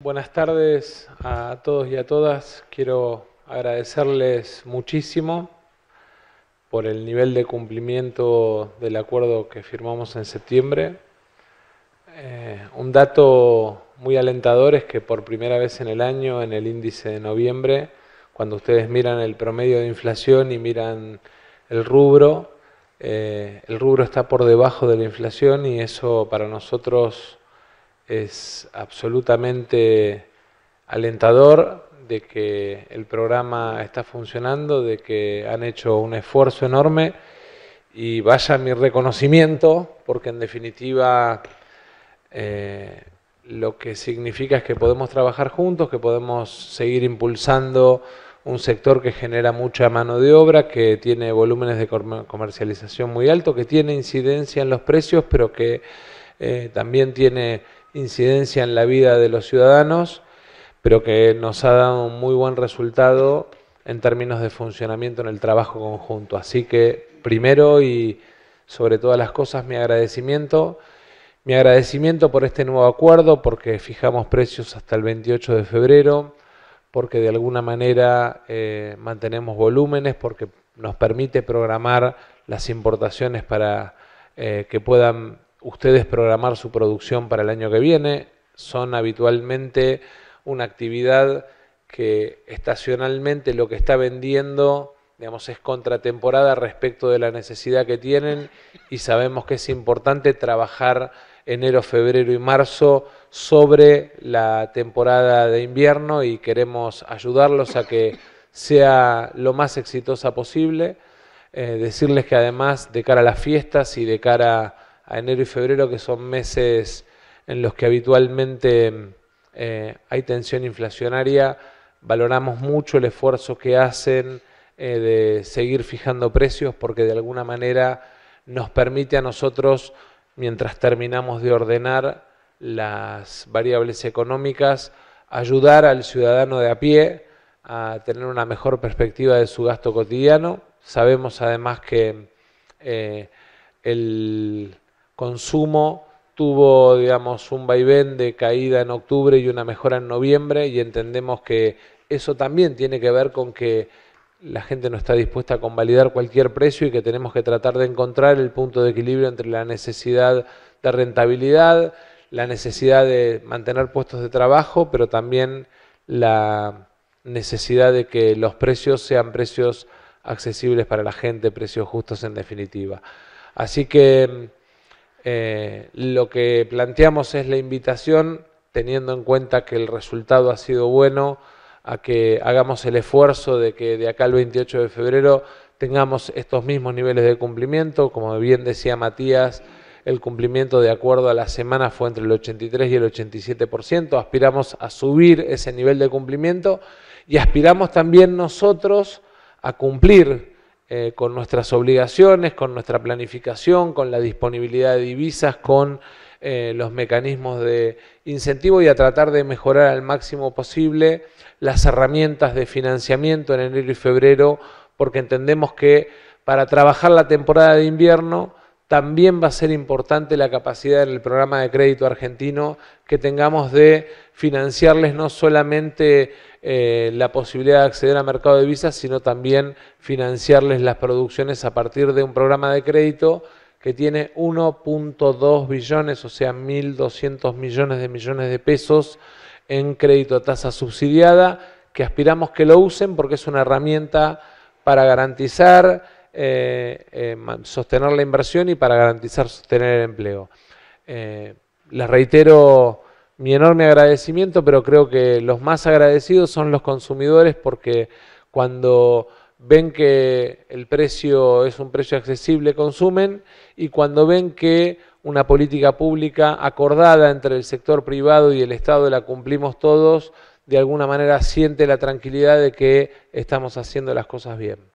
Buenas tardes a todos y a todas. Quiero agradecerles muchísimo por el nivel de cumplimiento del acuerdo que firmamos en septiembre. Eh, un dato muy alentador es que por primera vez en el año, en el índice de noviembre, cuando ustedes miran el promedio de inflación y miran el rubro, eh, el rubro está por debajo de la inflación y eso para nosotros es absolutamente alentador de que el programa está funcionando, de que han hecho un esfuerzo enorme y vaya mi reconocimiento, porque en definitiva eh, lo que significa es que podemos trabajar juntos, que podemos seguir impulsando un sector que genera mucha mano de obra, que tiene volúmenes de comercialización muy altos, que tiene incidencia en los precios, pero que eh, también tiene incidencia en la vida de los ciudadanos, pero que nos ha dado un muy buen resultado en términos de funcionamiento en el trabajo conjunto. Así que, primero y sobre todas las cosas, mi agradecimiento. Mi agradecimiento por este nuevo acuerdo, porque fijamos precios hasta el 28 de febrero, porque de alguna manera eh, mantenemos volúmenes, porque nos permite programar las importaciones para eh, que puedan ustedes programar su producción para el año que viene. Son habitualmente una actividad que estacionalmente lo que está vendiendo digamos, es contratemporada respecto de la necesidad que tienen y sabemos que es importante trabajar enero, febrero y marzo sobre la temporada de invierno y queremos ayudarlos a que sea lo más exitosa posible. Eh, decirles que además de cara a las fiestas y de cara a enero y febrero, que son meses en los que habitualmente eh, hay tensión inflacionaria, valoramos mucho el esfuerzo que hacen eh, de seguir fijando precios porque de alguna manera nos permite a nosotros, mientras terminamos de ordenar las variables económicas, ayudar al ciudadano de a pie a tener una mejor perspectiva de su gasto cotidiano. Sabemos además que eh, el consumo tuvo, digamos, un vaivén de caída en octubre y una mejora en noviembre y entendemos que eso también tiene que ver con que la gente no está dispuesta a convalidar cualquier precio y que tenemos que tratar de encontrar el punto de equilibrio entre la necesidad de rentabilidad, la necesidad de mantener puestos de trabajo, pero también la necesidad de que los precios sean precios accesibles para la gente, precios justos en definitiva. Así que eh, lo que planteamos es la invitación, teniendo en cuenta que el resultado ha sido bueno, a que hagamos el esfuerzo de que de acá al 28 de febrero tengamos estos mismos niveles de cumplimiento. Como bien decía Matías, el cumplimiento de acuerdo a la semana fue entre el 83 y el 87%. Aspiramos a subir ese nivel de cumplimiento y aspiramos también nosotros a cumplir eh, con nuestras obligaciones, con nuestra planificación, con la disponibilidad de divisas, con eh, los mecanismos de incentivo y a tratar de mejorar al máximo posible las herramientas de financiamiento en enero y febrero, porque entendemos que para trabajar la temporada de invierno también va a ser importante la capacidad en el programa de crédito argentino que tengamos de financiarles no solamente eh, la posibilidad de acceder a mercado de visas, sino también financiarles las producciones a partir de un programa de crédito que tiene 1.2 billones, o sea, 1.200 millones de millones de pesos en crédito a tasa subsidiada, que aspiramos que lo usen porque es una herramienta para garantizar eh, eh, sostener la inversión y para garantizar sostener el empleo. Eh, les reitero mi enorme agradecimiento, pero creo que los más agradecidos son los consumidores porque cuando ven que el precio es un precio accesible, consumen, y cuando ven que una política pública acordada entre el sector privado y el Estado la cumplimos todos, de alguna manera siente la tranquilidad de que estamos haciendo las cosas bien.